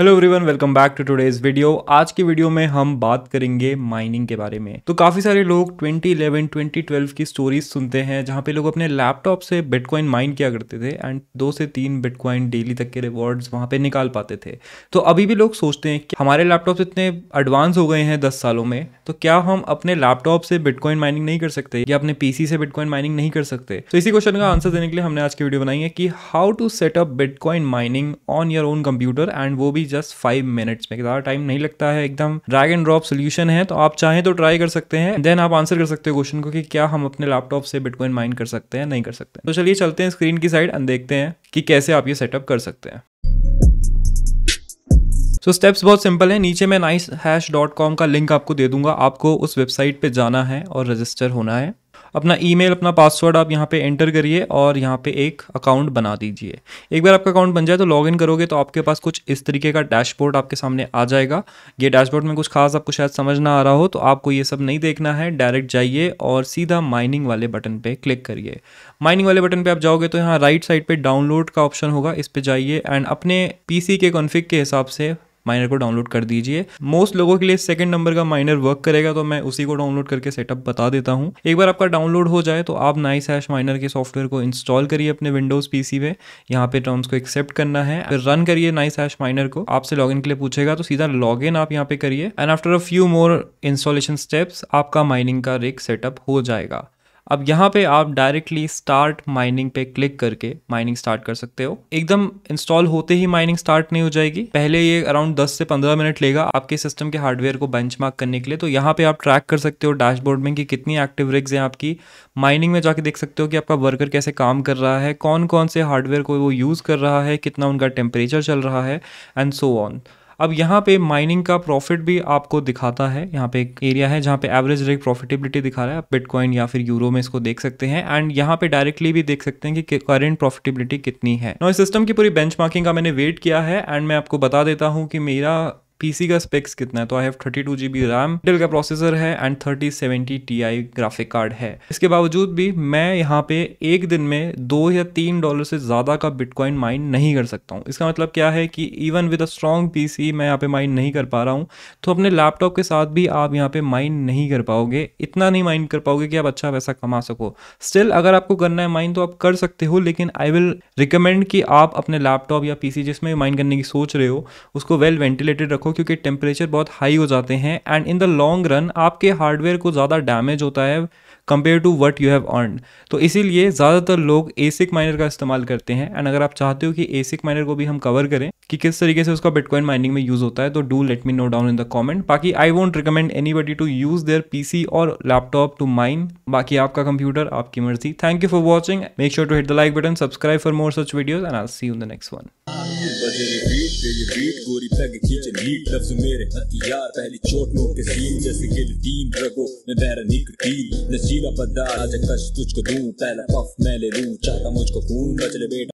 hello everyone welcome back to today's video आज की video में हम बात करेंगे माइनिंग के बारे में तो काफ़ी सारे लोग 2011 2012 की स्टोरीज सुनते हैं जहाँ पे लोग अपने लैपटॉप से बिटकॉइन माइन किया करते थे एंड दो से तीन बिटकॉइन डेली तक के रिवॉर्ड्स वहाँ पे निकाल पाते थे तो अभी भी लोग सोचते हैं कि हमारे लैपटॉप इतने एडवांस हो गए हैं दस सालों में तो क्या हम अपने लैपटॉप से बिटकॉइन माइनिंग नहीं कर सकते या अपने पीसी से बिटकॉइन माइनिंग नहीं कर सकते तो इसी क्वेश्चन का आंसर देने के लिए हमने आज की वीडियो बनाई है कि how to setup bitcoin mining on your own computer and वो भी जस्ट फाइव मिनट्स में ज़्यादा टाइम नहीं लगता है एकदम ड्रैग एंड ड्रॉप सोल्यूशन है तो आप चाहें तो ट्राई कर सकते हैं देन आप आंसर कर सकते हो क्वेश्चन को कि क्या हम अपने लैपटॉप से बिटकॉइन माइन कर सकते हैं नहीं कर सकते तो चलिए चलते हैं स्क्रीन की साइड देखते हैं कि कैसे आप ये सेटअप कर सकते हैं तो स्टेप्स बहुत सिंपल है नीचे मैं नाइस हैश डॉट कॉम का लिंक आपको दे दूंगा आपको उस वेबसाइट पे जाना है और रजिस्टर होना है अपना ईमेल अपना पासवर्ड आप यहाँ पे एंटर करिए और यहाँ पे एक अकाउंट बना दीजिए एक बार आपका अकाउंट बन जाए तो लॉगिन करोगे तो आपके पास कुछ इस तरीके का डैशबोर्ड आपके सामने आ जाएगा ये डैशबोर्ड में कुछ खास आपको शायद समझ ना आ रहा हो तो आपको ये सब नहीं देखना है डायरेक्ट जाइए और सीधा माइनिंग वाले बटन पर क्लिक करिए माइनिंग वाले बटन पर आप जाओगे तो यहाँ राइट साइड पर डाउनलोड का ऑप्शन होगा इस पर जाइए एंड अपने पी के कॉन्फिक के हिसाब से माइनर को डाउनलोड कर दीजिए मोस्ट लोगों के लिए सेकंड नंबर का माइनर वर्क करेगा तो मैं उसी को डाउनलोड करके सेटअप बता देता हूँ एक बार आपका डाउनलोड हो जाए तो आप नाइस हैश माइनर के सॉफ्टवेयर को इंस्टॉल करिए अपने विंडोज़ पीसी में यहाँ पे टर्म्स को एक्सेप्ट करना है फिर रन करिए नाइस हैश माइनर को आपसे इन के लिए पूछेगा तो सीधा इन आप यहाँ पे करिए and after a few more installation steps आपका माइनिंग का रेक सेटअप हो जाएगा अब यहाँ पे आप डायरेक्टली स्टार्ट माइनिंग पे क्लिक करके माइनिंग स्टार्ट कर सकते हो एकदम इंस्टॉल होते ही माइनिंग स्टार्ट नहीं हो जाएगी पहले ये अराउंड 10 से 15 मिनट लेगा आपके सिस्टम के हार्डवेयर को बेंचमार्क करने के लिए तो यहाँ पे आप ट्रैक कर सकते हो डैशबोर्ड में कि कितनी एक्टिव रिग्स हैं आपकी माइनिंग में जाके देख सकते हो कि आपका वर्कर कैसे काम कर रहा है कौन कौन से हार्डवेयर को वो यूज़ कर रहा है कितना उनका टेम्परेचर चल रहा है एंड सो ऑन अब यहाँ पे माइनिंग का प्रॉफिट भी आपको दिखाता है यहाँ पे एक एरिया है जहाँ पे एवरेज रेट प्रॉफिटेबिलिटी दिखा रहा है आप बिटकॉइन या फिर यूरो में इसको देख सकते हैं एंड यहाँ पे डायरेक्टली भी देख सकते हैं कि करेंट प्रॉफिटेबिलिटी कितनी है ना सिस्टम की पूरी बेंच का मैंने वेट किया है एंड मैं आपको बता देता हूँ कि मेरा पीसी का स्पेक्स कितना है तो I have thirty two G B RAM Dell का प्रोसेसर है and thirty seventy T I graphic card है इसके बावजूद भी मैं यहाँ पे एक दिन में दो या तीन डॉलर से ज़्यादा का बिटकॉइन माइन नहीं कर सकता हूँ इसका मतलब क्या है कि even with a strong P मैं यहाँ पे माइन नहीं कर पा रहा हूँ तो अपने लैपटॉप के साथ भी आप यहाँ पे माइन नहीं कर पाओगे इतना नहीं माइन कर पाओगे कि आप अच्छा पैसा कमा सको स्टिल अगर आपको करना है माइन तो आप कर सकते हो लेकिन आई विल रिकमेंड कि आप अपने लैपटॉप या पीसी जिसमें माइन करने की सोच रहे हो उसको वेल वेंटिलेटेड रखो रखो क्योंकि टेम्परेचर बहुत हाई हो जाते हैं and in the long run आपके हार्डवेयर को ज़्यादा डैमेज होता है compare to what you have earn तो इसीलिए ज़्यादातर लोग एसिक माइनर का इस्तेमाल करते हैं एंड अगर आप चाहते हो कि एसिक माइनर को भी हम कवर करें कि किस तरीके से उसका बिटकॉइन माइनिंग में यूज़ होता है तो do let me know down in the comment बाकी I won't recommend anybody to use their P C और लैपटॉप टू माइन बाकी आपका कंप्यूटर आपकी मर्जी thank you for watching make sure to hit the like button subscribe for more such videos and I see you the next one ढील लफ्ज मेरे हथियार पहली चोट नोट के सीन जैसे तीन रगो मैं बैरन निकटील नशीला पदार्थ आज कश तुझको दूं पहला पफ मैं ले लूं चाहता मुझको खून बचले बेटा